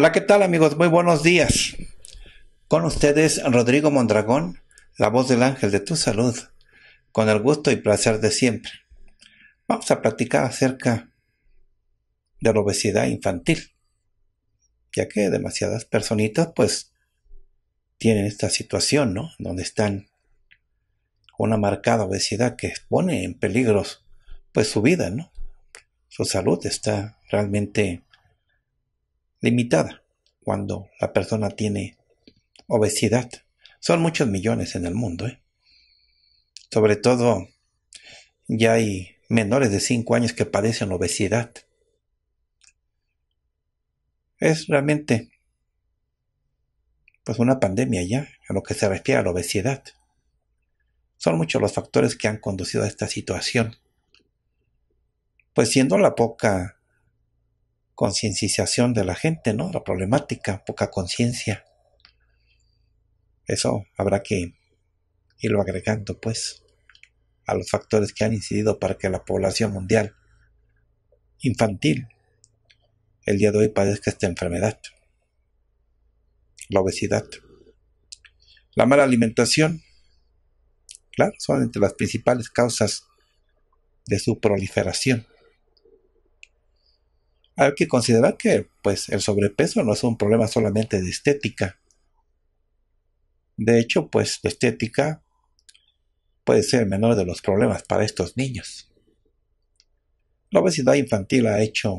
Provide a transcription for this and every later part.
Hola, ¿qué tal amigos? Muy buenos días. Con ustedes Rodrigo Mondragón, la voz del ángel de tu salud, con el gusto y placer de siempre. Vamos a platicar acerca de la obesidad infantil, ya que demasiadas personitas pues tienen esta situación, ¿no? Donde están una marcada obesidad que pone en peligro pues su vida, ¿no? Su salud está realmente limitada cuando la persona tiene obesidad. Son muchos millones en el mundo. ¿eh? Sobre todo, ya hay menores de 5 años que padecen obesidad. Es realmente pues una pandemia ya a lo que se refiere a la obesidad. Son muchos los factores que han conducido a esta situación. Pues siendo la poca concienciación de la gente, ¿no? La problemática, poca conciencia. Eso habrá que irlo agregando, pues, a los factores que han incidido para que la población mundial infantil el día de hoy padezca esta enfermedad, la obesidad. La mala alimentación, claro, son entre las principales causas de su proliferación. Hay que considerar que pues, el sobrepeso no es un problema solamente de estética. De hecho, pues la estética puede ser el menor de los problemas para estos niños. La obesidad infantil ha hecho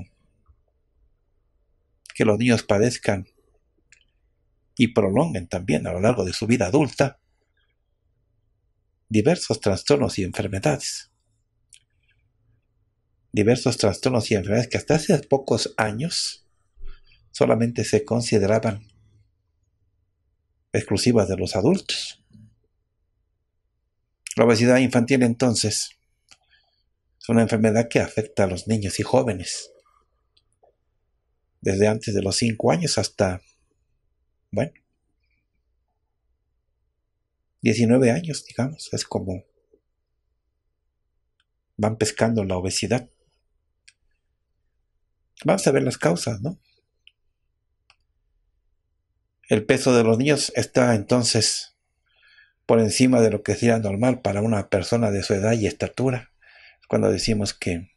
que los niños padezcan y prolonguen también a lo largo de su vida adulta diversos trastornos y enfermedades diversos trastornos y enfermedades que hasta hace pocos años solamente se consideraban exclusivas de los adultos. La obesidad infantil entonces es una enfermedad que afecta a los niños y jóvenes, desde antes de los 5 años hasta, bueno, 19 años, digamos, es como van pescando la obesidad. Vamos a ver las causas, ¿no? El peso de los niños está entonces por encima de lo que sería normal para una persona de su edad y estatura, cuando decimos que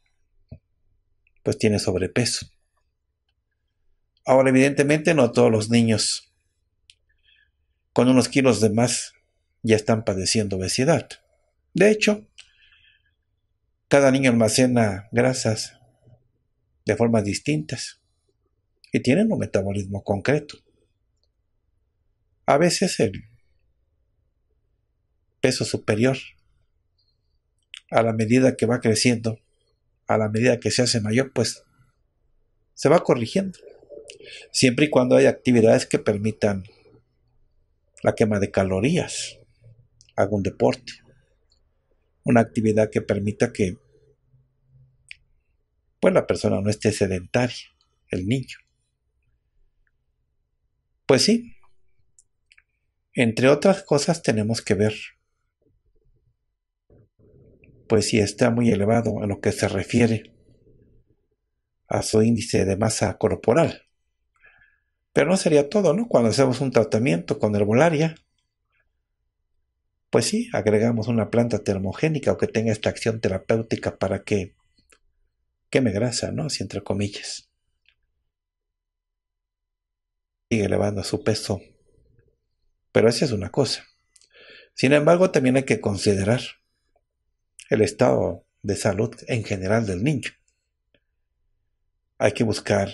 pues tiene sobrepeso. Ahora, evidentemente, no todos los niños con unos kilos de más ya están padeciendo obesidad. De hecho, cada niño almacena grasas de formas distintas y tienen un metabolismo concreto. A veces el peso superior, a la medida que va creciendo, a la medida que se hace mayor, pues se va corrigiendo, siempre y cuando hay actividades que permitan la quema de calorías, algún deporte, una actividad que permita que pues la persona no esté sedentaria, el niño. Pues sí, entre otras cosas tenemos que ver, pues si está muy elevado a lo que se refiere a su índice de masa corporal. Pero no sería todo, ¿no? Cuando hacemos un tratamiento con herbolaria, pues sí, agregamos una planta termogénica o que tenga esta acción terapéutica para que queme grasa, ¿no? Si entre comillas. Sigue elevando su peso. Pero esa es una cosa. Sin embargo, también hay que considerar el estado de salud en general del niño. Hay que buscar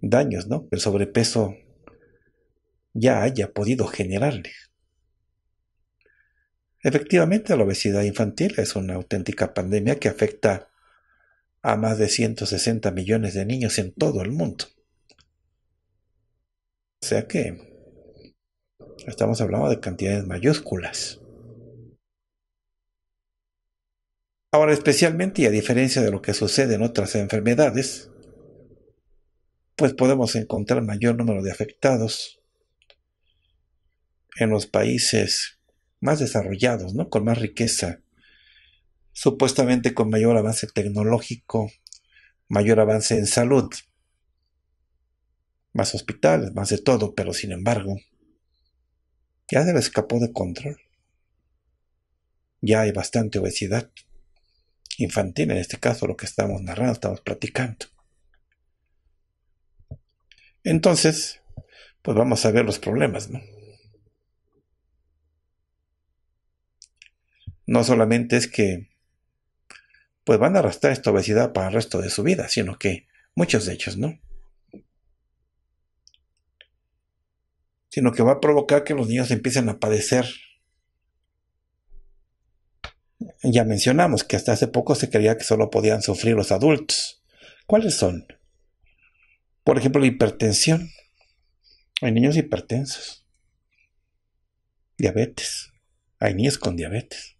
daños, ¿no? El sobrepeso ya haya podido generarle. Efectivamente, la obesidad infantil es una auténtica pandemia que afecta a más de 160 millones de niños en todo el mundo. O sea que estamos hablando de cantidades mayúsculas. Ahora, especialmente y a diferencia de lo que sucede en otras enfermedades, pues podemos encontrar mayor número de afectados en los países más desarrollados, ¿no? Con más riqueza, supuestamente con mayor avance tecnológico, mayor avance en salud, más hospitales, más de todo, pero sin embargo, ya se le escapó de control. Ya hay bastante obesidad infantil, en este caso lo que estamos narrando, estamos platicando. Entonces, pues vamos a ver los problemas, ¿no? no solamente es que pues van a arrastrar esta obesidad para el resto de su vida, sino que muchos de ellos no. Sino que va a provocar que los niños empiecen a padecer. Ya mencionamos que hasta hace poco se creía que solo podían sufrir los adultos. ¿Cuáles son? Por ejemplo, la hipertensión. Hay niños hipertensos. Diabetes. Hay niños con diabetes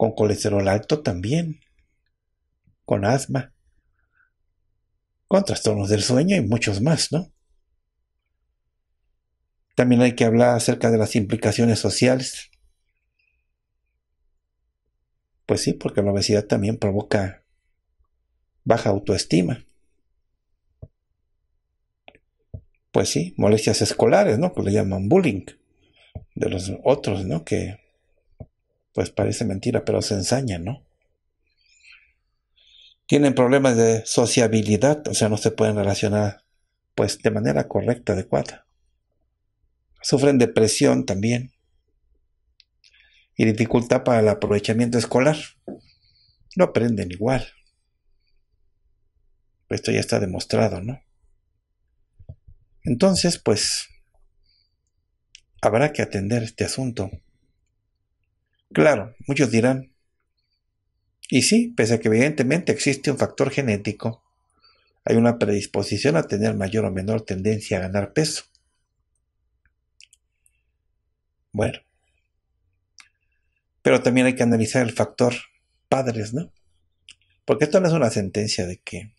con colesterol alto también, con asma, con trastornos del sueño y muchos más, ¿no? También hay que hablar acerca de las implicaciones sociales. Pues sí, porque la obesidad también provoca baja autoestima. Pues sí, molestias escolares, ¿no? Que pues le llaman bullying de los otros, ¿no? Que pues parece mentira, pero se ensañan, ¿no? Tienen problemas de sociabilidad, o sea, no se pueden relacionar pues de manera correcta, adecuada. Sufren depresión también y dificultad para el aprovechamiento escolar. No aprenden igual. Esto ya está demostrado, ¿no? Entonces, pues, habrá que atender este asunto Claro, muchos dirán. Y sí, pese a que evidentemente existe un factor genético, hay una predisposición a tener mayor o menor tendencia a ganar peso. Bueno, pero también hay que analizar el factor padres, ¿no? Porque esto no es una sentencia de que,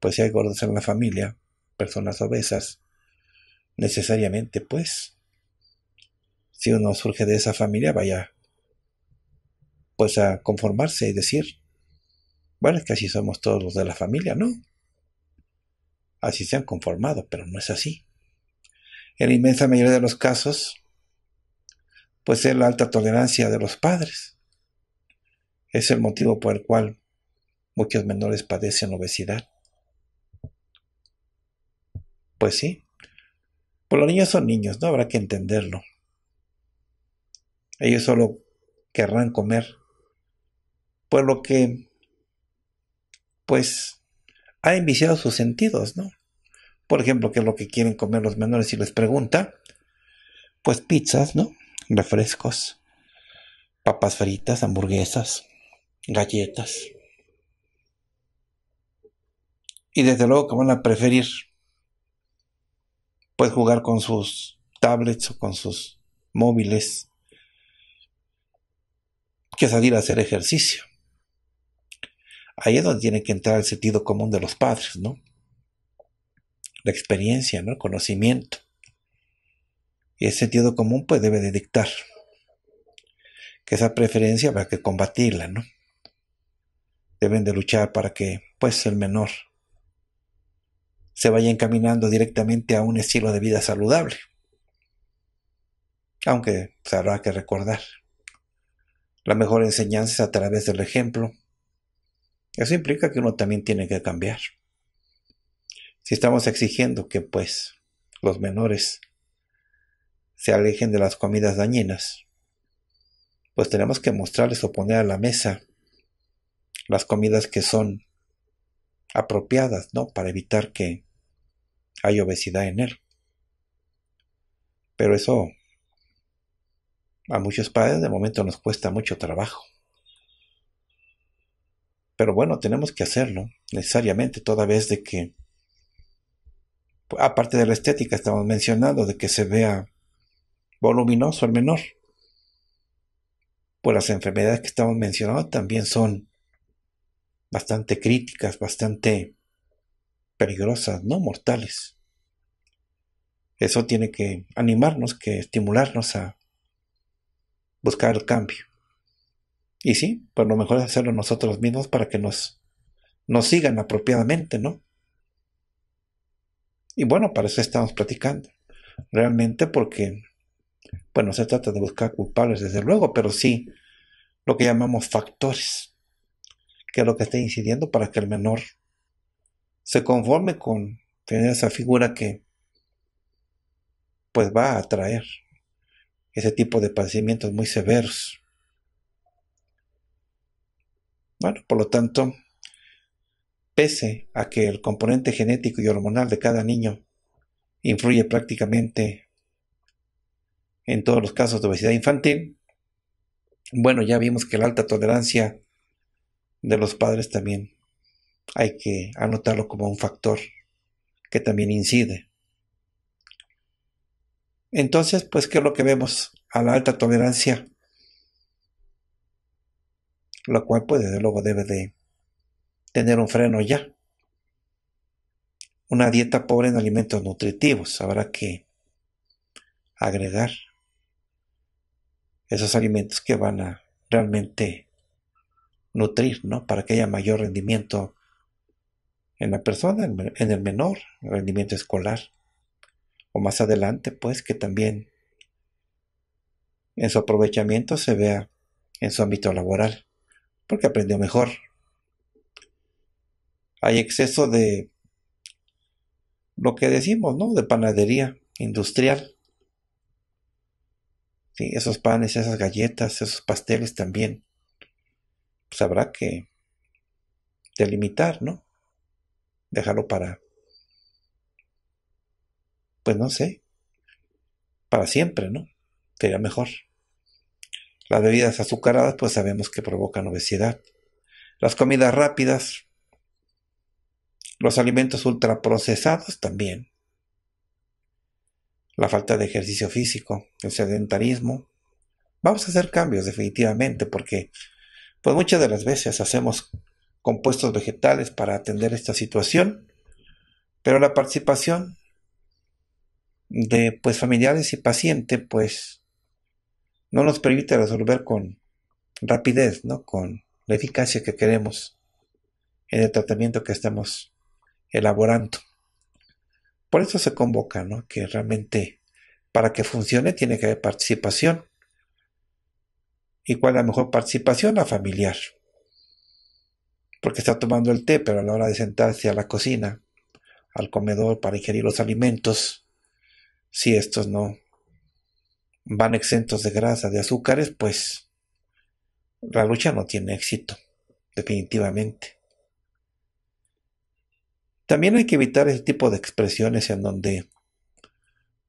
pues si hay gordos en la familia, personas obesas, necesariamente pues si uno surge de esa familia, vaya pues a conformarse y decir, bueno, es que así somos todos los de la familia, ¿no? Así se han conformado, pero no es así. En la inmensa mayoría de los casos, pues es la alta tolerancia de los padres. Es el motivo por el cual muchos menores padecen obesidad. Pues sí, pues los niños son niños, no habrá que entenderlo. Ellos solo querrán comer. Por lo que, pues, ha enviciado sus sentidos, ¿no? Por ejemplo, que es lo que quieren comer los menores si les pregunta, pues pizzas, ¿no? Refrescos, papas fritas, hamburguesas, galletas. Y desde luego que van a preferir pues jugar con sus tablets o con sus móviles que salir a hacer ejercicio. Ahí es donde tiene que entrar el sentido común de los padres, ¿no? La experiencia, ¿no? El conocimiento. Y el sentido común pues debe de dictar que esa preferencia habrá que combatirla, ¿no? Deben de luchar para que pues el menor se vaya encaminando directamente a un estilo de vida saludable. Aunque se pues, habrá que recordar la mejor enseñanza es a través del ejemplo. Eso implica que uno también tiene que cambiar. Si estamos exigiendo que pues los menores se alejen de las comidas dañinas, pues tenemos que mostrarles o poner a la mesa las comidas que son apropiadas, ¿no? Para evitar que haya obesidad en él. Pero eso a muchos padres de momento nos cuesta mucho trabajo. Pero bueno, tenemos que hacerlo necesariamente, toda vez de que, pues, aparte de la estética, estamos mencionando de que se vea voluminoso el menor. Pues las enfermedades que estamos mencionando también son bastante críticas, bastante peligrosas, no mortales. Eso tiene que animarnos, que estimularnos a buscar el cambio. Y sí, pues lo mejor es hacerlo nosotros mismos para que nos, nos sigan apropiadamente, ¿no? Y bueno, para eso estamos platicando. Realmente porque, bueno, se trata de buscar culpables, desde luego, pero sí lo que llamamos factores, que es lo que está incidiendo para que el menor se conforme con tener esa figura que pues va a atraer ese tipo de padecimientos muy severos. Bueno, por lo tanto, pese a que el componente genético y hormonal de cada niño influye prácticamente en todos los casos de obesidad infantil, bueno, ya vimos que la alta tolerancia de los padres también hay que anotarlo como un factor que también incide. Entonces, pues, ¿qué es lo que vemos? A la alta tolerancia, lo cual, pues, desde luego debe de tener un freno ya. Una dieta pobre en alimentos nutritivos, habrá que agregar esos alimentos que van a realmente nutrir, ¿no? Para que haya mayor rendimiento en la persona, en el menor, rendimiento escolar o más adelante, pues que también en su aprovechamiento se vea en su ámbito laboral, porque aprendió mejor. Hay exceso de lo que decimos, ¿no? De panadería industrial. Sí, esos panes, esas galletas, esos pasteles también. Pues habrá que delimitar, ¿no? Dejarlo para pues no sé, para siempre, ¿no? Sería mejor. Las bebidas azucaradas, pues sabemos que provocan obesidad. Las comidas rápidas, los alimentos ultraprocesados también. La falta de ejercicio físico, el sedentarismo. Vamos a hacer cambios definitivamente porque pues muchas de las veces hacemos compuestos vegetales para atender esta situación, pero la participación de pues, familiares y paciente, pues no nos permite resolver con rapidez, ¿no? con la eficacia que queremos en el tratamiento que estamos elaborando. Por eso se convoca, ¿no? que realmente para que funcione tiene que haber participación. ¿Y cuál es la mejor participación? La familiar. Porque está tomando el té, pero a la hora de sentarse a la cocina, al comedor para ingerir los alimentos, si estos no van exentos de grasa, de azúcares, pues la lucha no tiene éxito, definitivamente. También hay que evitar ese tipo de expresiones en donde,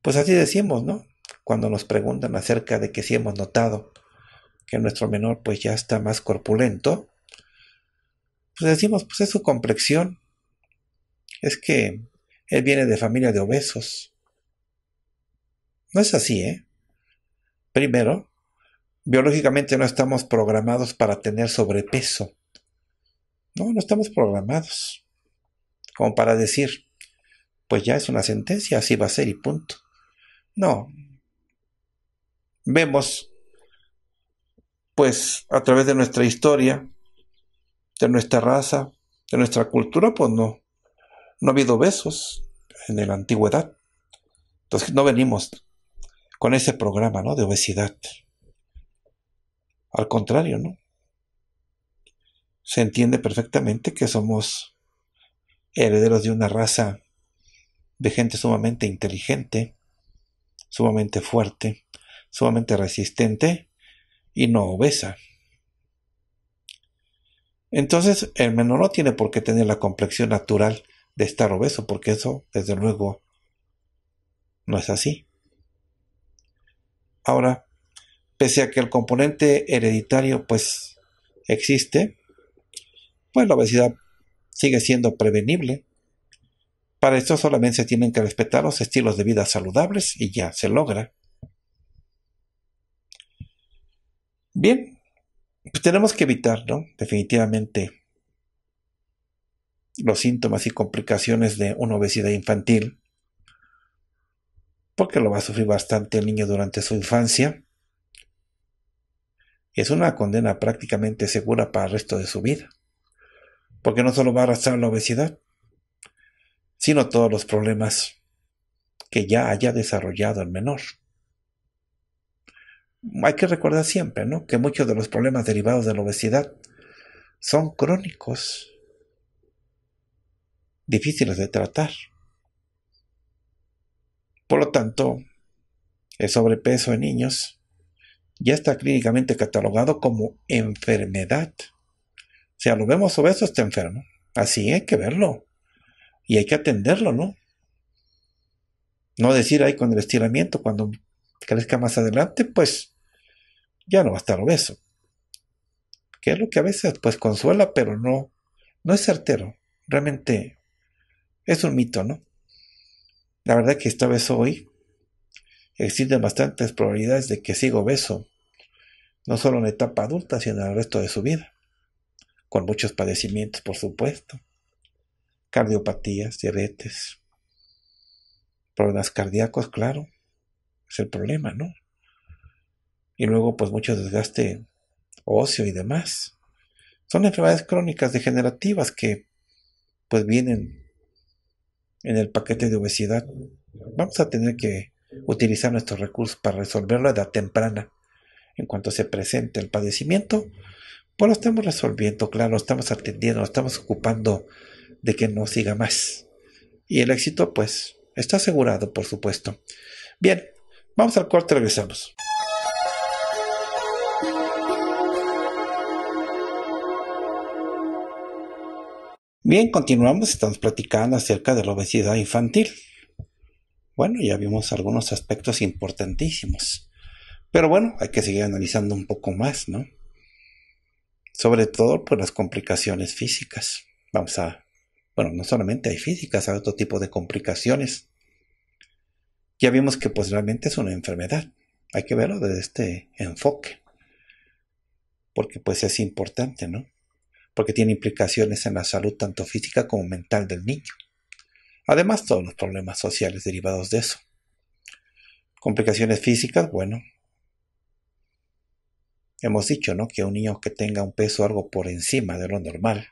pues así decimos, ¿no? Cuando nos preguntan acerca de que si hemos notado que nuestro menor pues ya está más corpulento, pues decimos, pues es su complexión, es que él viene de familia de obesos, no es así, ¿eh? Primero, biológicamente no estamos programados para tener sobrepeso. No, no estamos programados. Como para decir, pues ya es una sentencia, así va a ser y punto. No. Vemos, pues a través de nuestra historia, de nuestra raza, de nuestra cultura, pues no. No ha habido besos en la antigüedad. Entonces no venimos con ese programa, ¿no? De obesidad. Al contrario, ¿no? Se entiende perfectamente que somos herederos de una raza de gente sumamente inteligente, sumamente fuerte, sumamente resistente y no obesa. Entonces, el menor no tiene por qué tener la complexión natural de estar obeso, porque eso, desde luego, no es así. Ahora, pese a que el componente hereditario pues existe, pues la obesidad sigue siendo prevenible. Para esto solamente se tienen que respetar los estilos de vida saludables y ya se logra. Bien, pues tenemos que evitar, ¿no? Definitivamente los síntomas y complicaciones de una obesidad infantil porque lo va a sufrir bastante el niño durante su infancia. Es una condena prácticamente segura para el resto de su vida, porque no solo va a arrastrar la obesidad, sino todos los problemas que ya haya desarrollado el menor. Hay que recordar siempre ¿no? que muchos de los problemas derivados de la obesidad son crónicos, difíciles de tratar. Por lo tanto, el sobrepeso en niños ya está clínicamente catalogado como enfermedad. O sea, lo vemos obeso, está enfermo. Así hay que verlo. Y hay que atenderlo, ¿no? No decir ahí con el estiramiento, cuando crezca más adelante, pues ya no va a estar obeso. Que es lo que a veces pues consuela, pero no, no es certero. Realmente es un mito, ¿no? La verdad que esta vez hoy. Existen bastantes probabilidades de que siga obeso, no solo en la etapa adulta, sino en el resto de su vida, con muchos padecimientos, por supuesto, cardiopatías, diabetes, problemas cardíacos, claro, es el problema, ¿no? Y luego, pues, mucho desgaste óseo y demás. Son enfermedades crónicas degenerativas que, pues, vienen en el paquete de obesidad. Vamos a tener que utilizar nuestros recursos para resolverlo a edad temprana. En cuanto se presente el padecimiento, pues lo estamos resolviendo, claro, estamos atendiendo, lo estamos ocupando de que no siga más. Y el éxito, pues, está asegurado, por supuesto. Bien, vamos al corte, regresamos. Bien, continuamos, estamos platicando acerca de la obesidad infantil. Bueno, ya vimos algunos aspectos importantísimos, pero bueno, hay que seguir analizando un poco más, ¿no? Sobre todo por pues, las complicaciones físicas. Vamos a, bueno, no solamente hay físicas, hay otro tipo de complicaciones. Ya vimos que pues realmente es una enfermedad. Hay que verlo desde este enfoque, porque pues es importante, ¿no? porque tiene implicaciones en la salud tanto física como mental del niño. Además, todos los problemas sociales derivados de eso. Complicaciones físicas, bueno, hemos dicho, ¿no? Que un niño que tenga un peso algo por encima de lo normal,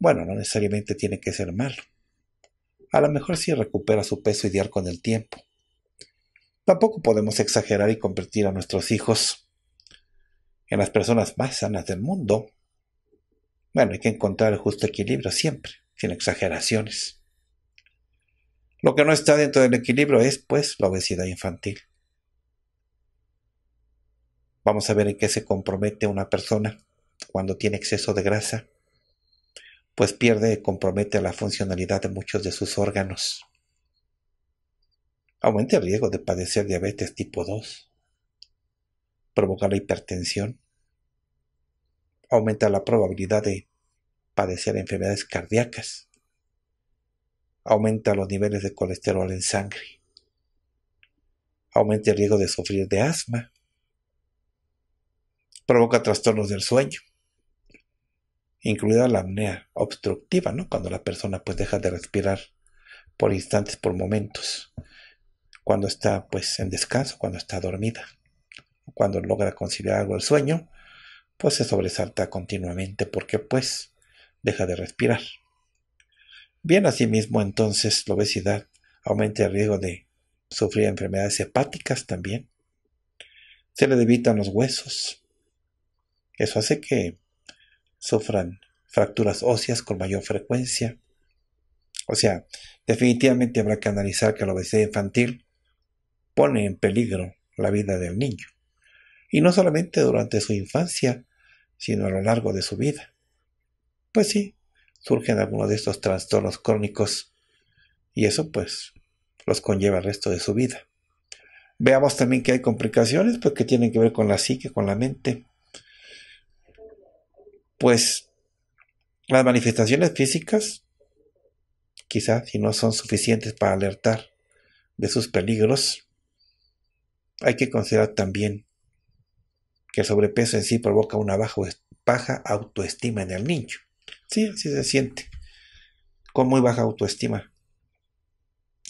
bueno, no necesariamente tiene que ser malo. A lo mejor sí recupera su peso ideal con el tiempo. Tampoco podemos exagerar y convertir a nuestros hijos en las personas más sanas del mundo, bueno, hay que encontrar el justo equilibrio siempre, sin exageraciones. Lo que no está dentro del equilibrio es, pues, la obesidad infantil. Vamos a ver en qué se compromete una persona cuando tiene exceso de grasa, pues pierde, compromete la funcionalidad de muchos de sus órganos. Aumenta el riesgo de padecer diabetes tipo 2, Provoca la hipertensión, aumenta la probabilidad de padecer enfermedades cardíacas, aumenta los niveles de colesterol en sangre, aumenta el riesgo de sufrir de asma, provoca trastornos del sueño, incluida la apnea obstructiva, ¿no? Cuando la persona pues deja de respirar por instantes, por momentos, cuando está pues en descanso, cuando está dormida, cuando logra conciliar algo el sueño, pues se sobresalta continuamente porque pues deja de respirar. Bien, asimismo entonces la obesidad aumenta el riesgo de sufrir enfermedades hepáticas también. Se le debilitan los huesos. Eso hace que sufran fracturas óseas con mayor frecuencia. O sea, definitivamente habrá que analizar que la obesidad infantil pone en peligro la vida del niño. Y no solamente durante su infancia, sino a lo largo de su vida. Pues sí, surgen algunos de estos trastornos crónicos y eso pues los conlleva el resto de su vida. Veamos también que hay complicaciones pues, que tienen que ver con la psique, con la mente. Pues las manifestaciones físicas, quizás si no son suficientes para alertar de sus peligros, hay que considerar también que el sobrepeso en sí provoca una baja, autoestima en el niño. Sí, así se siente, con muy baja autoestima.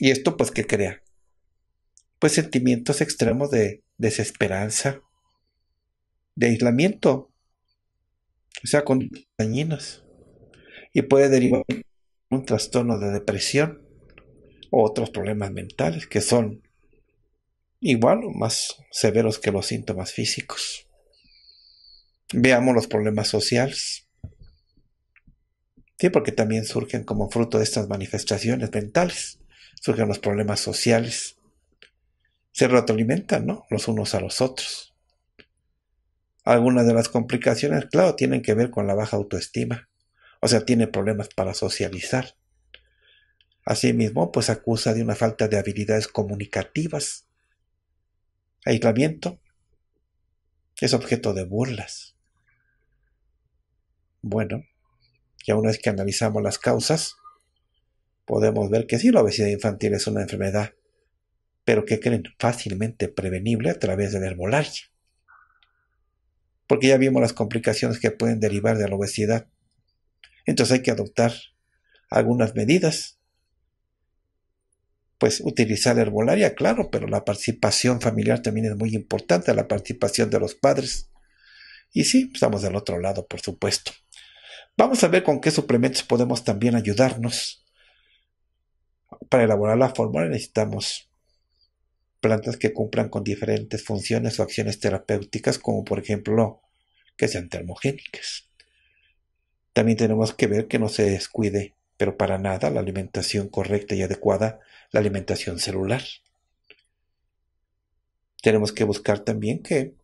¿Y esto pues qué crea? Pues sentimientos extremos de desesperanza, de aislamiento, o sea, con dañinas, Y puede derivar un trastorno de depresión o otros problemas mentales que son igual o más severos que los síntomas físicos. Veamos los problemas sociales. Sí, porque también surgen como fruto de estas manifestaciones mentales. Surgen los problemas sociales. Se retroalimentan, ¿no? Los unos a los otros. Algunas de las complicaciones, claro, tienen que ver con la baja autoestima. O sea, tiene problemas para socializar. Asimismo, pues acusa de una falta de habilidades comunicativas. Aislamiento. Es objeto de burlas. Bueno, ya una vez que analizamos las causas, podemos ver que sí, la obesidad infantil es una enfermedad, pero que creen fácilmente prevenible a través del la herbolaria. Porque ya vimos las complicaciones que pueden derivar de la obesidad. Entonces hay que adoptar algunas medidas. Pues utilizar herbolaria, claro, pero la participación familiar también es muy importante, la participación de los padres. Y sí, estamos del otro lado, por supuesto. Vamos a ver con qué suplementos podemos también ayudarnos. Para elaborar la fórmula necesitamos plantas que cumplan con diferentes funciones o acciones terapéuticas, como por ejemplo que sean termogénicas. También tenemos que ver que no se descuide, pero para nada, la alimentación correcta y adecuada, la alimentación celular. Tenemos que buscar también que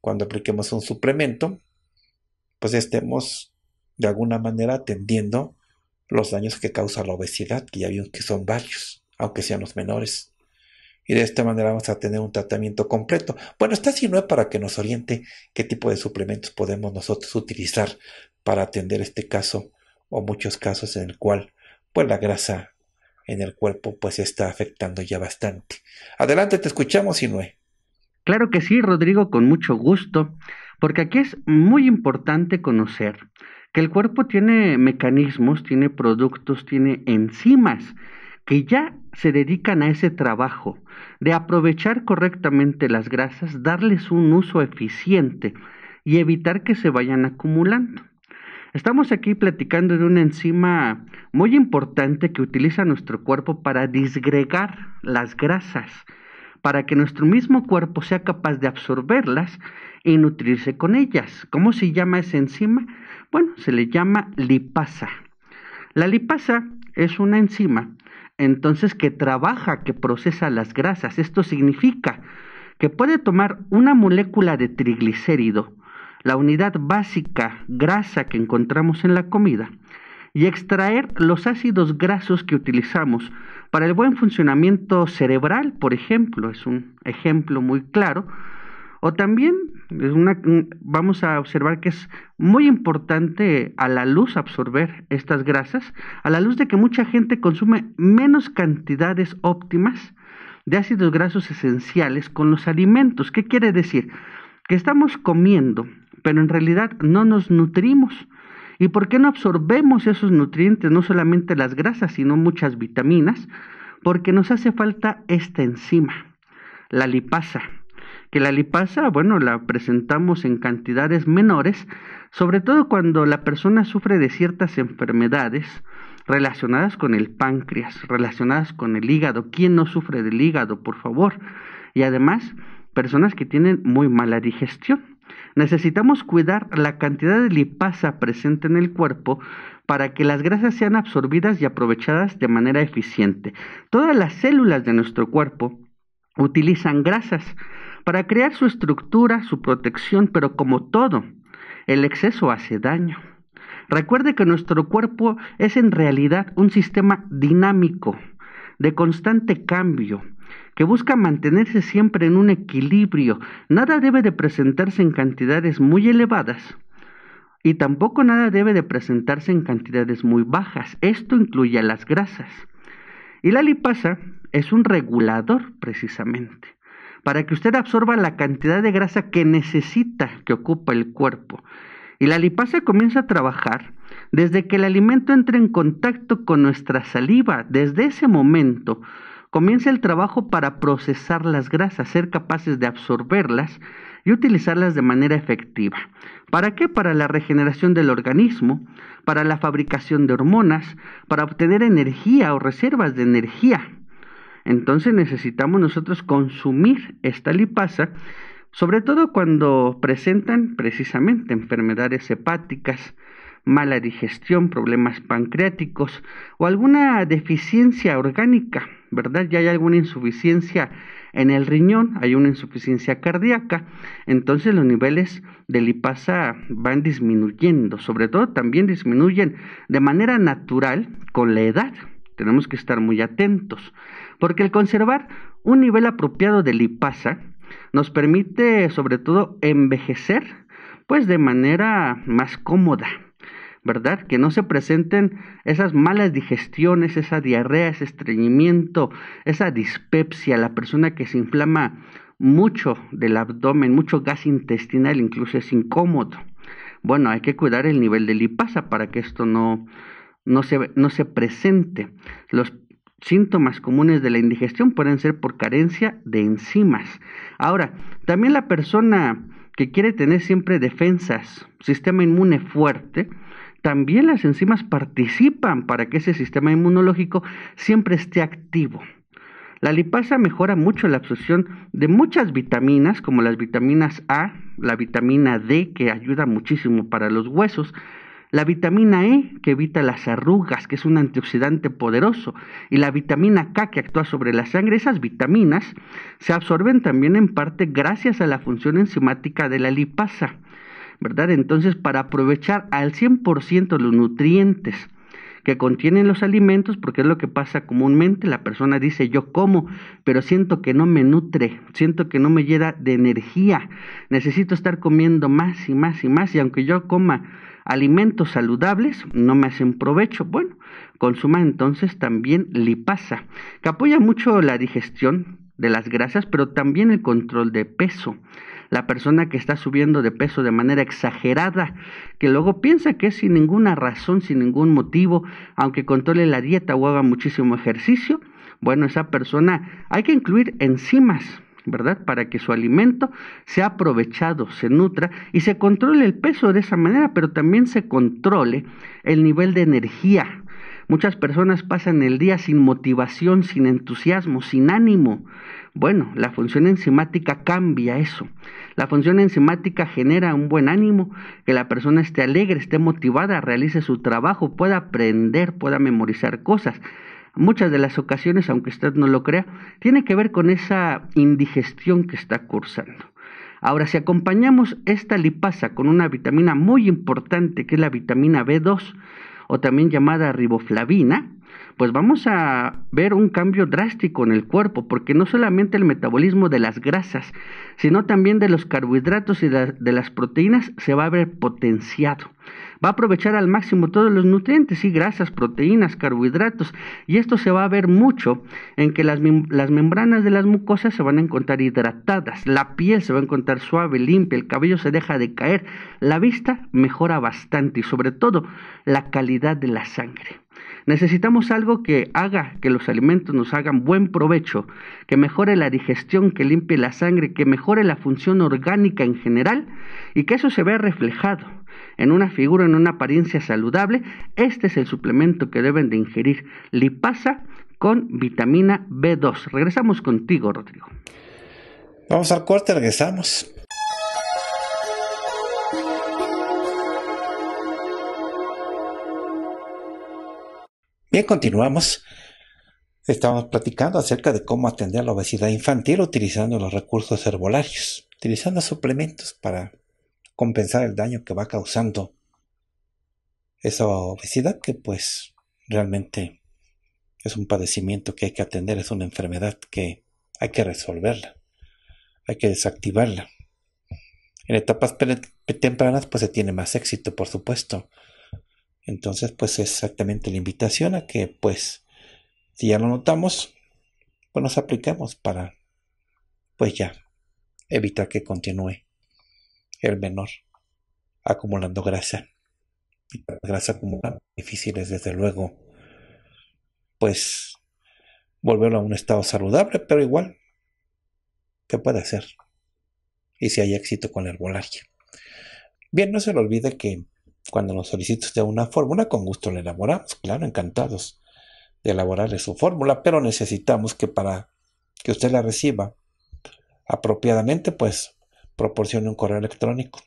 cuando apliquemos un suplemento, pues estemos de alguna manera atendiendo los daños que causa la obesidad, que ya vimos que son varios, aunque sean los menores. Y de esta manera vamos a tener un tratamiento completo. Bueno, está Sinue para que nos oriente qué tipo de suplementos podemos nosotros utilizar para atender este caso o muchos casos en el cual pues la grasa en el cuerpo pues está afectando ya bastante. Adelante, te escuchamos, Sinue. Claro que sí, Rodrigo, con mucho gusto, porque aquí es muy importante conocer que el cuerpo tiene mecanismos, tiene productos, tiene enzimas que ya se dedican a ese trabajo de aprovechar correctamente las grasas, darles un uso eficiente y evitar que se vayan acumulando. Estamos aquí platicando de una enzima muy importante que utiliza nuestro cuerpo para disgregar las grasas, para que nuestro mismo cuerpo sea capaz de absorberlas y nutrirse con ellas. ¿Cómo se llama esa enzima? Bueno, se le llama lipasa. La lipasa es una enzima, entonces que trabaja, que procesa las grasas. Esto significa que puede tomar una molécula de triglicérido, la unidad básica grasa que encontramos en la comida, y extraer los ácidos grasos que utilizamos para el buen funcionamiento cerebral, por ejemplo, es un ejemplo muy claro, o también mm, vamos a observar que es muy importante a la luz absorber estas grasas, a la luz de que mucha gente consume menos cantidades óptimas de ácidos grasos esenciales con los alimentos. ¿Qué quiere decir? Que estamos comiendo, pero en realidad no nos nutrimos. ¿Y por qué no absorbemos esos nutrientes, no solamente las grasas, sino muchas vitaminas? Porque nos hace falta esta enzima, la lipasa que la lipasa, bueno, la presentamos en cantidades menores, sobre todo cuando la persona sufre de ciertas enfermedades relacionadas con el páncreas, relacionadas con el hígado. ¿Quién no sufre del hígado, por favor? Y además, personas que tienen muy mala digestión. Necesitamos cuidar la cantidad de lipasa presente en el cuerpo para que las grasas sean absorbidas y aprovechadas de manera eficiente. Todas las células de nuestro cuerpo utilizan grasas para crear su estructura, su protección, pero como todo, el exceso hace daño. Recuerde que nuestro cuerpo es en realidad un sistema dinámico, de constante cambio, que busca mantenerse siempre en un equilibrio. Nada debe de presentarse en cantidades muy elevadas y tampoco nada debe de presentarse en cantidades muy bajas. Esto incluye a las grasas. Y la lipasa es un regulador precisamente para que usted absorba la cantidad de grasa que necesita que ocupa el cuerpo. Y la lipasa comienza a trabajar desde que el alimento entra en contacto con nuestra saliva. Desde ese momento comienza el trabajo para procesar las grasas, ser capaces de absorberlas y utilizarlas de manera efectiva. ¿Para qué? Para la regeneración del organismo, para la fabricación de hormonas, para obtener energía o reservas de energía. Entonces necesitamos nosotros consumir esta lipasa, sobre todo cuando presentan precisamente enfermedades hepáticas, mala digestión, problemas pancreáticos o alguna deficiencia orgánica, ¿verdad? Ya hay alguna insuficiencia en el riñón, hay una insuficiencia cardíaca, entonces los niveles de lipasa van disminuyendo, sobre todo también disminuyen de manera natural con la edad. Tenemos que estar muy atentos porque el conservar un nivel apropiado de lipasa nos permite sobre todo envejecer pues de manera más cómoda, ¿verdad? Que no se presenten esas malas digestiones, esa diarrea, ese estreñimiento, esa dispepsia, la persona que se inflama mucho del abdomen, mucho gas intestinal, incluso es incómodo. Bueno, hay que cuidar el nivel de lipasa para que esto no, no se, no se presente. Los Síntomas comunes de la indigestión pueden ser por carencia de enzimas. Ahora, también la persona que quiere tener siempre defensas, sistema inmune fuerte, también las enzimas participan para que ese sistema inmunológico siempre esté activo. La lipasa mejora mucho la absorción de muchas vitaminas, como las vitaminas A, la vitamina D, que ayuda muchísimo para los huesos, la vitamina E, que evita las arrugas, que es un antioxidante poderoso, y la vitamina K, que actúa sobre la sangre, esas vitaminas se absorben también en parte gracias a la función enzimática de la lipasa, ¿verdad? Entonces, para aprovechar al 100% los nutrientes que contienen los alimentos, porque es lo que pasa comúnmente, la persona dice yo como, pero siento que no me nutre, siento que no me llena de energía, necesito estar comiendo más y más y más, y aunque yo coma Alimentos saludables no me hacen provecho. Bueno, consuma entonces también lipasa, que apoya mucho la digestión de las grasas, pero también el control de peso. La persona que está subiendo de peso de manera exagerada, que luego piensa que es sin ninguna razón, sin ningún motivo, aunque controle la dieta o haga muchísimo ejercicio, bueno, esa persona hay que incluir enzimas ¿verdad? Para que su alimento sea aprovechado, se nutra y se controle el peso de esa manera, pero también se controle el nivel de energía. Muchas personas pasan el día sin motivación, sin entusiasmo, sin ánimo. Bueno, la función enzimática cambia eso. La función enzimática genera un buen ánimo, que la persona esté alegre, esté motivada, realice su trabajo, pueda aprender, pueda memorizar cosas muchas de las ocasiones, aunque usted no lo crea, tiene que ver con esa indigestión que está cursando. Ahora, si acompañamos esta lipasa con una vitamina muy importante, que es la vitamina B2, o también llamada riboflavina, pues vamos a ver un cambio drástico en el cuerpo, porque no solamente el metabolismo de las grasas, sino también de los carbohidratos y de las proteínas se va a ver potenciado va a aprovechar al máximo todos los nutrientes, y grasas, proteínas, carbohidratos, y esto se va a ver mucho en que las, las membranas de las mucosas se van a encontrar hidratadas, la piel se va a encontrar suave, limpia, el cabello se deja de caer, la vista mejora bastante y sobre todo la calidad de la sangre. Necesitamos algo que haga que los alimentos nos hagan buen provecho, que mejore la digestión, que limpie la sangre, que mejore la función orgánica en general y que eso se vea reflejado en una figura, en una apariencia saludable, este es el suplemento que deben de ingerir lipasa con vitamina B2. Regresamos contigo, Rodrigo. Vamos al corte, regresamos. Bien, continuamos. Estamos platicando acerca de cómo atender la obesidad infantil utilizando los recursos herbolarios, utilizando suplementos para compensar el daño que va causando esa obesidad que pues realmente es un padecimiento que hay que atender, es una enfermedad que hay que resolverla, hay que desactivarla. En etapas tempranas pues se tiene más éxito, por supuesto. Entonces pues es exactamente la invitación a que pues si ya lo notamos, pues nos apliquemos para pues ya evitar que continúe el menor, acumulando grasa. Y la grasa acumulada, difícil desde luego, pues, volverlo a un estado saludable, pero igual, ¿qué puede hacer? Y si hay éxito con el herbolaria. Bien, no se le olvide que cuando nos solicite usted una fórmula, con gusto le elaboramos, claro, encantados de elaborarle su fórmula, pero necesitamos que para que usted la reciba apropiadamente, pues proporcione un correo electrónico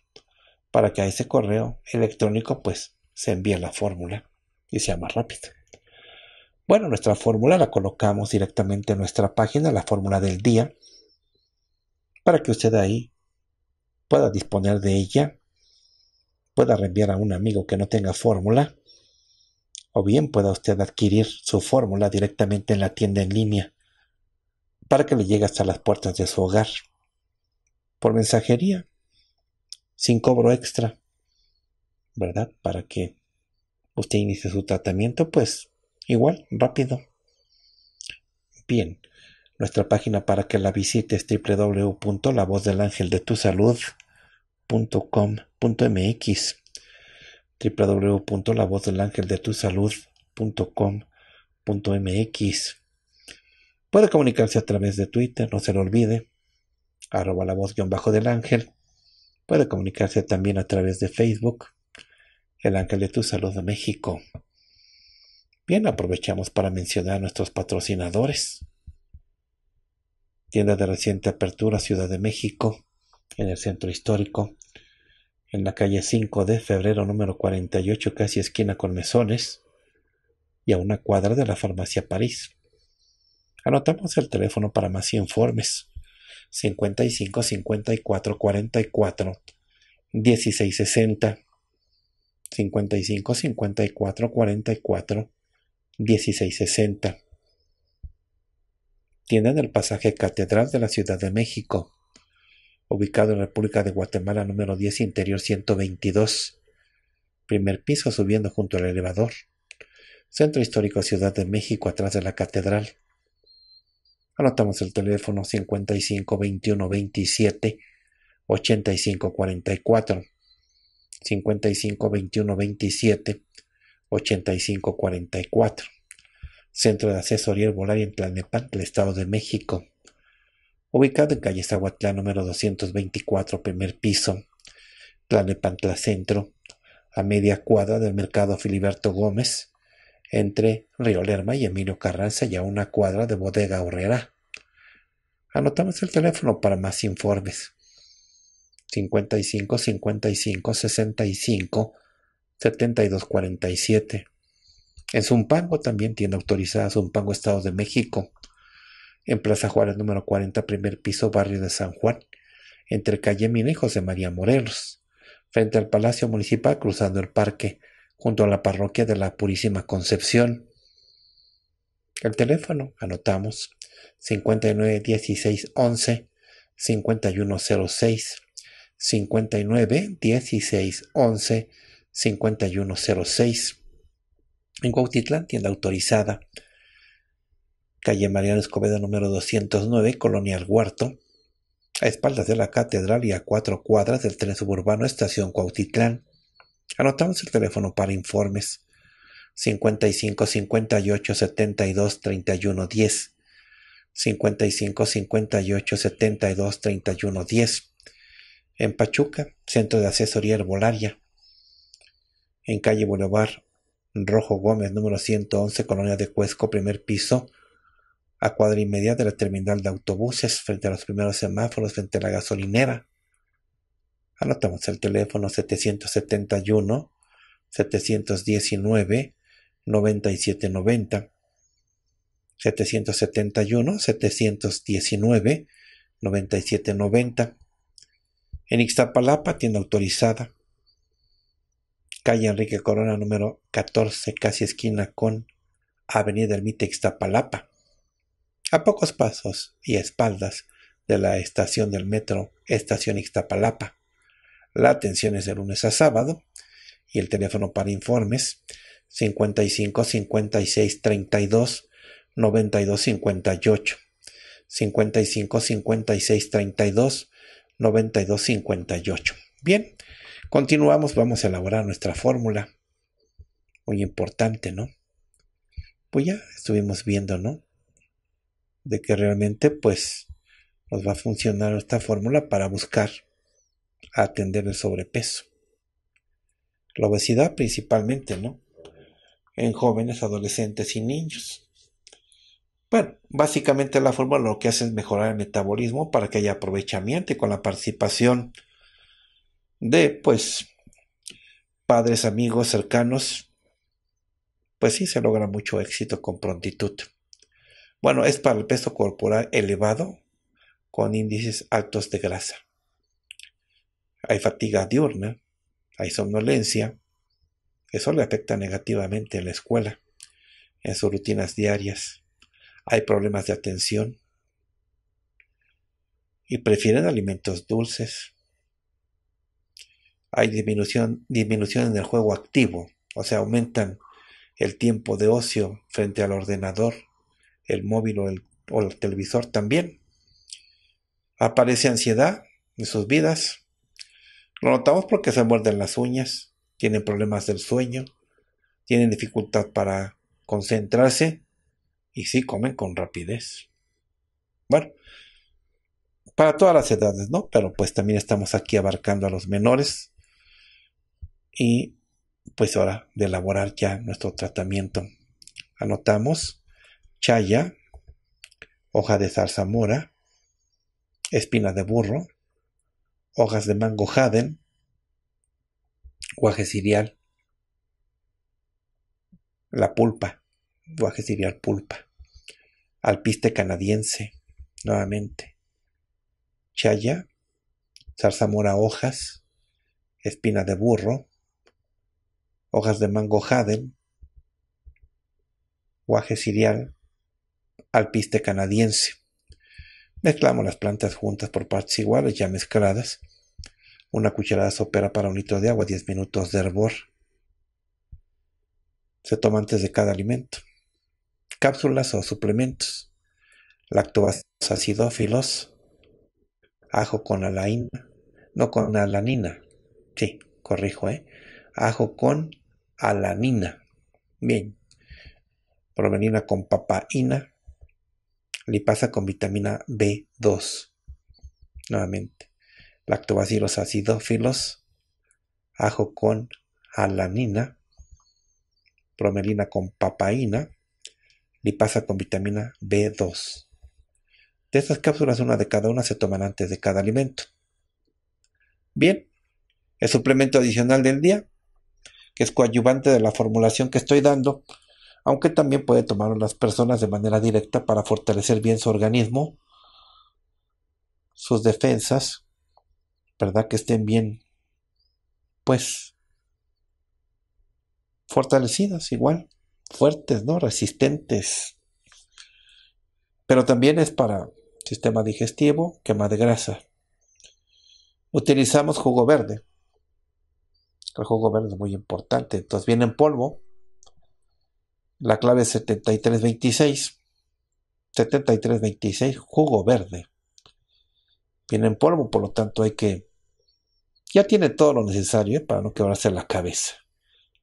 para que a ese correo electrónico pues se envíe la fórmula y sea más rápido. Bueno, nuestra fórmula la colocamos directamente en nuestra página, la fórmula del día, para que usted ahí pueda disponer de ella, pueda reenviar a un amigo que no tenga fórmula, o bien pueda usted adquirir su fórmula directamente en la tienda en línea, para que le llegue hasta las puertas de su hogar por mensajería, sin cobro extra, ¿verdad? Para que usted inicie su tratamiento, pues igual, rápido. Bien, nuestra página para que la visite es www.lavozdelangeldetusalud.com.mx www.lavozdelangeldetusalud.com.mx Puede comunicarse a través de Twitter, no se lo olvide arroba la voz guión bajo del ángel. Puede comunicarse también a través de Facebook, El Ángel de Tu Salud de México. Bien, aprovechamos para mencionar a nuestros patrocinadores. Tienda de reciente apertura Ciudad de México, en el centro histórico, en la calle 5 de febrero número 48, casi esquina con mesones, y a una cuadra de la farmacia París. Anotamos el teléfono para más informes. 55 54 44 16 60 55 54 44 16 60 Tienda el pasaje Catedral de la Ciudad de México, ubicado en República de Guatemala número 10, interior 122, primer piso subiendo junto al elevador, Centro Histórico Ciudad de México atrás de la Catedral Anotamos el teléfono 55 21 27 85 44. 55 21 27 85 44. Centro de Asesoría Herbolaria en Planepantla, Estado de México. Ubicado en calle Zahuatlán, número 224, primer piso, PlanEpantla Centro, a media cuadra del mercado Filiberto Gómez, entre Río Lerma y Emilio Carranza y a una cuadra de Bodega Horrera. Anotamos el teléfono para más informes. 55 55 65 72 47. En Zumpango también tiene autorizada Zumpango Estado de México. En Plaza Juárez número 40, primer piso, barrio de San Juan, entre calle Mina y José María Morelos, frente al Palacio Municipal cruzando el parque junto a la parroquia de la Purísima Concepción. El teléfono, anotamos, 591611 5106 591611 5106 en Cuautitlán, tienda autorizada. Calle Mariano Escobedo número 209, Colonia El Huerto, a espaldas de la catedral y a cuatro cuadras del tren suburbano Estación Cuautitlán. Anotamos el teléfono para informes 55 58 72 31 10. 55 58 72 31 10. En Pachuca, Centro de Asesoría Herbolaria. En calle Boulevard Rojo Gómez, número 111, Colonia de Cuesco, primer piso, a cuadra inmediata de la terminal de autobuses, frente a los primeros semáforos, frente a la gasolinera. Anotamos el teléfono 771 719 9790 771 719 9790 en Ixtapalapa tienda autorizada calle Enrique Corona número 14 casi esquina con Avenida Ermita Ixtapalapa a pocos pasos y espaldas de la estación del metro Estación Ixtapalapa la atención es de lunes a sábado y el teléfono para informes 55 56 32 92 58 55 56 32 92 58. Bien, continuamos, vamos a elaborar nuestra fórmula. Muy importante, ¿no? Pues ya estuvimos viendo, ¿no? De que realmente pues nos va a funcionar esta fórmula para buscar atender el sobrepeso. La obesidad principalmente, ¿no? En jóvenes, adolescentes y niños. Bueno, básicamente la fórmula lo que hace es mejorar el metabolismo para que haya aprovechamiento y con la participación de, pues, padres, amigos, cercanos, pues sí se logra mucho éxito con prontitud. Bueno, es para el peso corporal elevado con índices altos de grasa hay fatiga diurna, hay somnolencia. Eso le afecta negativamente en la escuela, en sus rutinas diarias. Hay problemas de atención. Y prefieren alimentos dulces. Hay disminución, en el juego activo, o sea, aumentan el tiempo de ocio frente al ordenador, el móvil o el televisor también. Aparece ansiedad en sus vidas, lo notamos porque se muerden las uñas, tienen problemas del sueño, tienen dificultad para concentrarse y sí comen con rapidez. Bueno, para todas las edades, ¿no? Pero pues también estamos aquí abarcando a los menores y pues ahora de elaborar ya nuestro tratamiento. Anotamos chaya, hoja de zarzamora, espina de burro, hojas de mango Haden, guaje sirial, la pulpa, guaje sirial pulpa, alpiste canadiense, nuevamente, chaya, zarzamora hojas, espina de burro, hojas de mango jaden, guaje cereal, alpiste canadiense. Mezclamos las plantas juntas por partes iguales ya mezcladas. Una cucharada sopera para un litro de agua, 10 minutos de hervor. Se toma antes de cada alimento. Cápsulas o suplementos. Lactobacillus acidófilos. Ajo con alanina No con alanina. Sí, corrijo, ¿eh? Ajo con alanina. Bien. Provenina con papaína lipasa con vitamina B2. Nuevamente, lactobacilos acidófilos, ajo con alanina, bromelina con papaína, lipasa con vitamina B2. De estas cápsulas, una de cada una se toman antes de cada alimento. Bien, el suplemento adicional del día, que es coadyuvante de la formulación que estoy dando, aunque también puede tomar las personas de manera directa para fortalecer bien su organismo, sus defensas, ¿verdad? Que estén bien, pues, fortalecidas igual, fuertes, ¿no? Resistentes. Pero también es para sistema digestivo, quema de grasa. Utilizamos jugo verde. El jugo verde es muy importante. Entonces viene en polvo, la clave es 7326. 7326, jugo verde. Viene en polvo, por lo tanto hay que... Ya tiene todo lo necesario ¿eh? para no quebrarse la cabeza.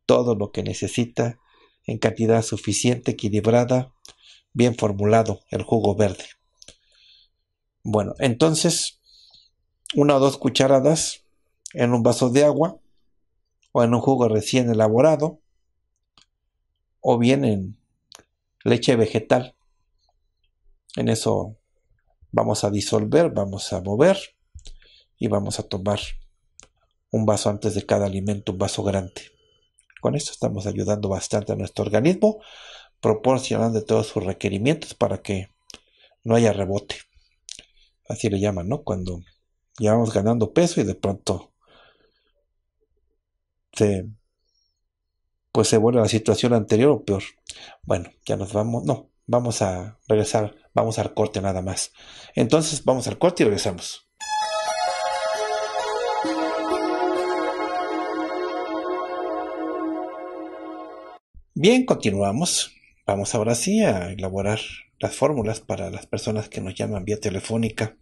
Todo lo que necesita en cantidad suficiente, equilibrada, bien formulado, el jugo verde. Bueno, entonces, una o dos cucharadas en un vaso de agua o en un jugo recién elaborado, o bien en leche vegetal. En eso vamos a disolver, vamos a mover y vamos a tomar un vaso antes de cada alimento, un vaso grande. Con esto estamos ayudando bastante a nuestro organismo, proporcionando todos sus requerimientos para que no haya rebote. Así le llaman, ¿no? Cuando llevamos ganando peso y de pronto se pues se vuelve a la situación anterior o peor. Bueno, ya nos vamos, no, vamos a regresar, vamos al corte nada más. Entonces vamos al corte y regresamos. Bien, continuamos. Vamos ahora sí a elaborar las fórmulas para las personas que nos llaman vía telefónica.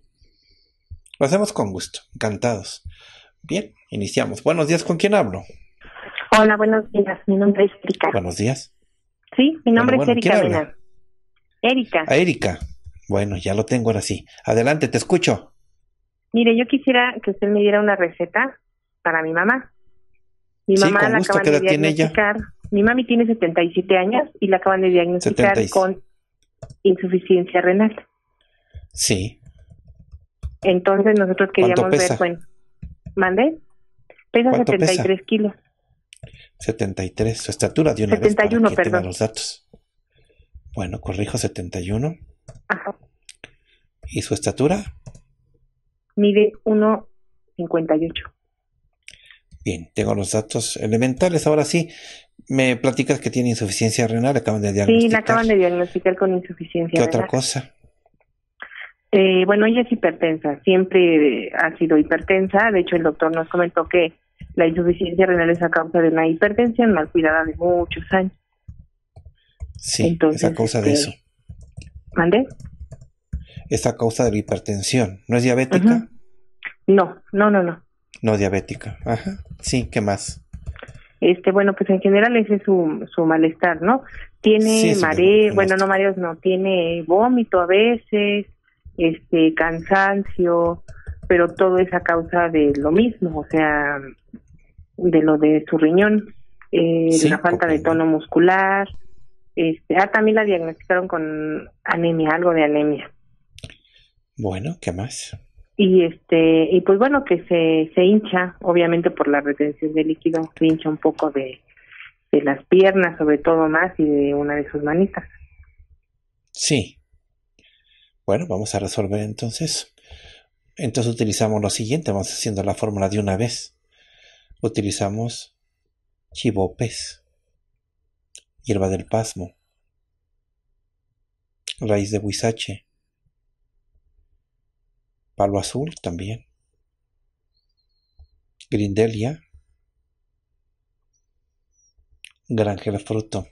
Lo hacemos con gusto, encantados. Bien, iniciamos. Buenos días, ¿con quién hablo? Hola, buenos días. Mi nombre es Erika. Buenos días. Sí, mi nombre es Erika Erika. Erika. Bueno, ya lo tengo ahora sí. Adelante, te escucho. Mire, yo quisiera que usted me diera una receta para mi mamá. Mi mamá la acaban de diagnosticar. Mi mami tiene 77 años y la acaban de diagnosticar con insuficiencia renal. Sí. Entonces nosotros queríamos ver, bueno, ¿mande? Pesa 73 pesa? kilos. 73. Su estatura de una vez perdón. los datos. Bueno, corrijo 71. Ajá. ¿Y su estatura? Mide 1,58. Bien, tengo los datos elementales. Ahora sí, me platicas que tiene insuficiencia renal, acaban de diagnosticar. Sí, la acaban de diagnosticar con insuficiencia renal. ¿Qué otra cosa? Eh, bueno, ella es hipertensa, siempre ha sido hipertensa. De hecho, el doctor nos comentó que la insuficiencia renal es a causa de una hipertensión mal cuidada de muchos años. Sí, Entonces, es a causa de este, eso. ¿Mande? Es a causa de la hipertensión. ¿No es diabética? No, no, no, no. No diabética. Ajá. Sí, ¿qué más? Este, bueno, pues en general ese es su, su malestar, ¿no? Tiene mareos, bueno, no mareos, no, tiene vómito a veces, este, cansancio, pero todo es a causa de lo mismo, o sea, de lo de su riñón, eh, la falta de tono muscular. Este, ah, también la diagnosticaron con anemia, algo de anemia. Bueno, ¿qué más? Y este, y pues bueno, que se, se hincha, obviamente por la retención de líquido, se hincha un poco de, de las piernas, sobre todo más, y de una de sus manitas. Sí. Bueno, vamos a resolver entonces. Entonces utilizamos lo siguiente, vamos haciendo la fórmula de una vez utilizamos chivopes, hierba del pasmo, raíz de huizache, palo azul también, grindelia, de fruto.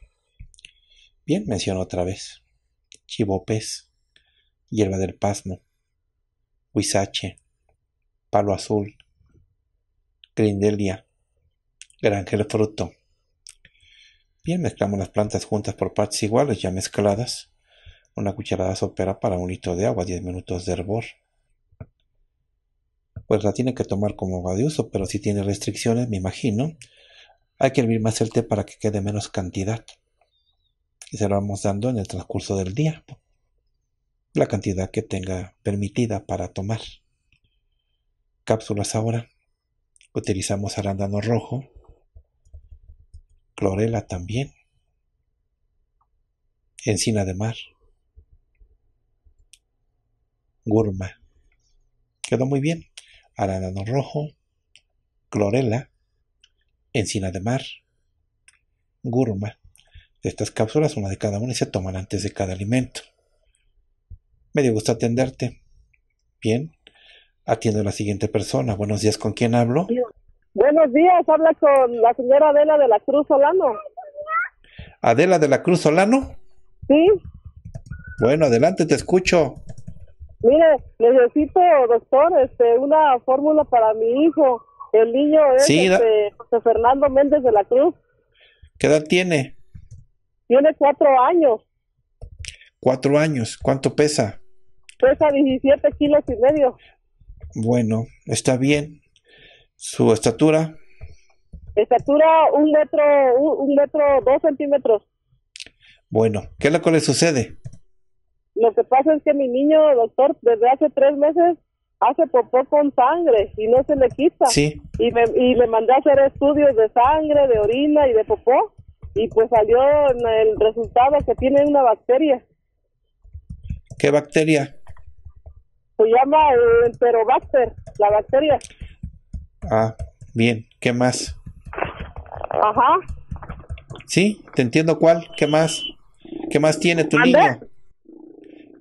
Bien, menciono otra vez, chivopes, hierba del pasmo, huizache, palo azul, Grindelia, granje Fruto. Bien, mezclamos las plantas juntas por partes iguales, ya mezcladas. Una cucharada sopera para un litro de agua, 10 minutos de hervor. Pues la tiene que tomar como agua de uso, pero si tiene restricciones, me imagino, hay que hervir más el té para que quede menos cantidad. Y se lo vamos dando en el transcurso del día. La cantidad que tenga permitida para tomar. Cápsulas ahora. Utilizamos arándano rojo, clorela también, encina de mar, gurma. Quedó muy bien. Arándano rojo, clorela, encina de mar, gurma. De estas cápsulas, una de cada una y se toman antes de cada alimento. Me dio gusto atenderte. Bien, Atiendo la siguiente persona. Buenos días, ¿con quién hablo? Buenos días, habla con la señora Adela de la Cruz Solano. ¿Adela de la Cruz Solano? Sí. Bueno, adelante, te escucho. Mire, necesito, doctor, este, una fórmula para mi hijo. El niño es este, José Fernando Méndez de la Cruz. ¿Qué edad tiene? Tiene cuatro años. Cuatro años. ¿Cuánto pesa? Pesa 17 kilos y medio. Bueno, está bien. ¿Su estatura? Estatura un metro, un, metro, dos centímetros. Bueno, ¿qué es lo que le sucede? Lo que pasa es que mi niño, doctor, desde hace tres meses hace popó con sangre y no se le quita. Sí. Y me, y me mandé a hacer estudios de sangre, de orina y de popó. Y pues salió el resultado que tiene una bacteria. ¿Qué bacteria? Se llama eh, perobacter, la bacteria. Ah, bien. ¿Qué más? Ajá. Sí, te entiendo cuál. ¿Qué más? ¿Qué más tiene tu niño?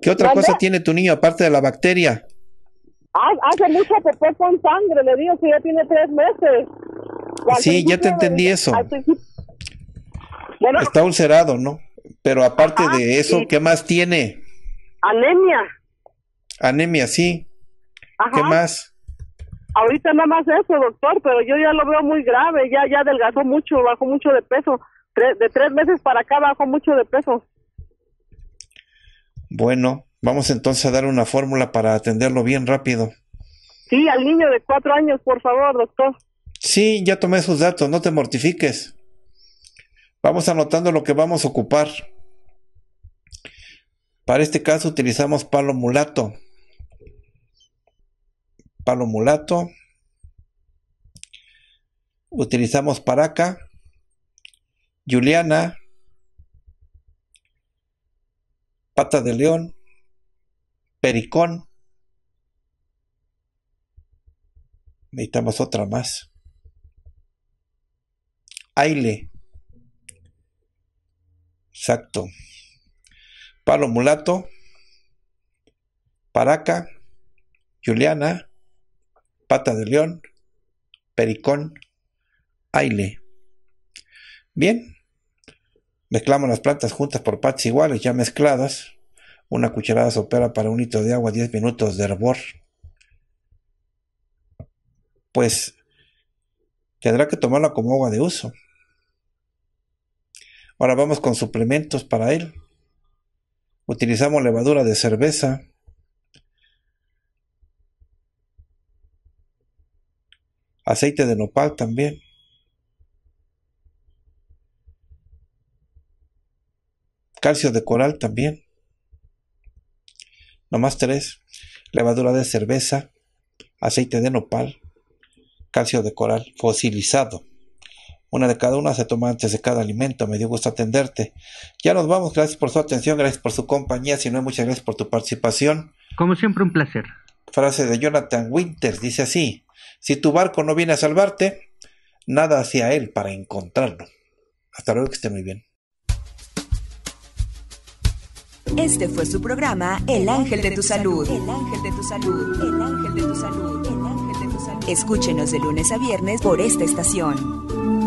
¿Qué otra cosa tiene tu niño aparte de la bacteria? Hace mucho pepe con sangre, le digo que ya tiene tres meses. sí, ya te entendí eso. Bueno, Está ulcerado, ¿no? Pero aparte de eso, ¿qué más tiene? Anemia. Anemia, sí. ¿Qué más? Ahorita nada más eso, doctor, pero yo ya lo veo muy grave, ya ya adelgazó mucho, bajó mucho de peso. de tres meses para acá bajó mucho de peso. Bueno, vamos entonces a dar una fórmula para atenderlo bien rápido. Sí, al niño de cuatro años, por favor, doctor. Sí, ya tomé sus datos, no te mortifiques. Vamos anotando lo que vamos a ocupar. Para este caso utilizamos palo mulato palo mulato. Utilizamos paraca, Juliana, pata de león, pericón. Necesitamos otra más. Aile. Exacto. Palo mulato. Paraca. Juliana pata de león, pericón, aile. Bien, mezclamos las plantas juntas por partes iguales, ya mezcladas. Una cucharada sopera para un litro de agua, 10 minutos de hervor. Pues tendrá que tomarla como agua de uso. Ahora vamos con suplementos para él. Utilizamos levadura de cerveza, aceite de nopal también. Calcio de coral también. Nomás tres. Levadura de cerveza, aceite de nopal, calcio de coral fosilizado. Una de cada una se toma antes de cada alimento. Me dio gusto atenderte. Ya nos vamos. Gracias por su atención. Gracias por su compañía. Si no, muchas gracias por tu participación. Como siempre, un placer. Frase de Jonathan Winters. Dice así. Si tu barco no viene a salvarte, nada hacia él para encontrarlo. Hasta luego, que esté muy bien. Este fue su programa El Ángel de tu Salud. El Ángel de tu Salud. El Ángel de tu Salud. El Ángel de tu Salud. Escúchenos de lunes a viernes por esta estación.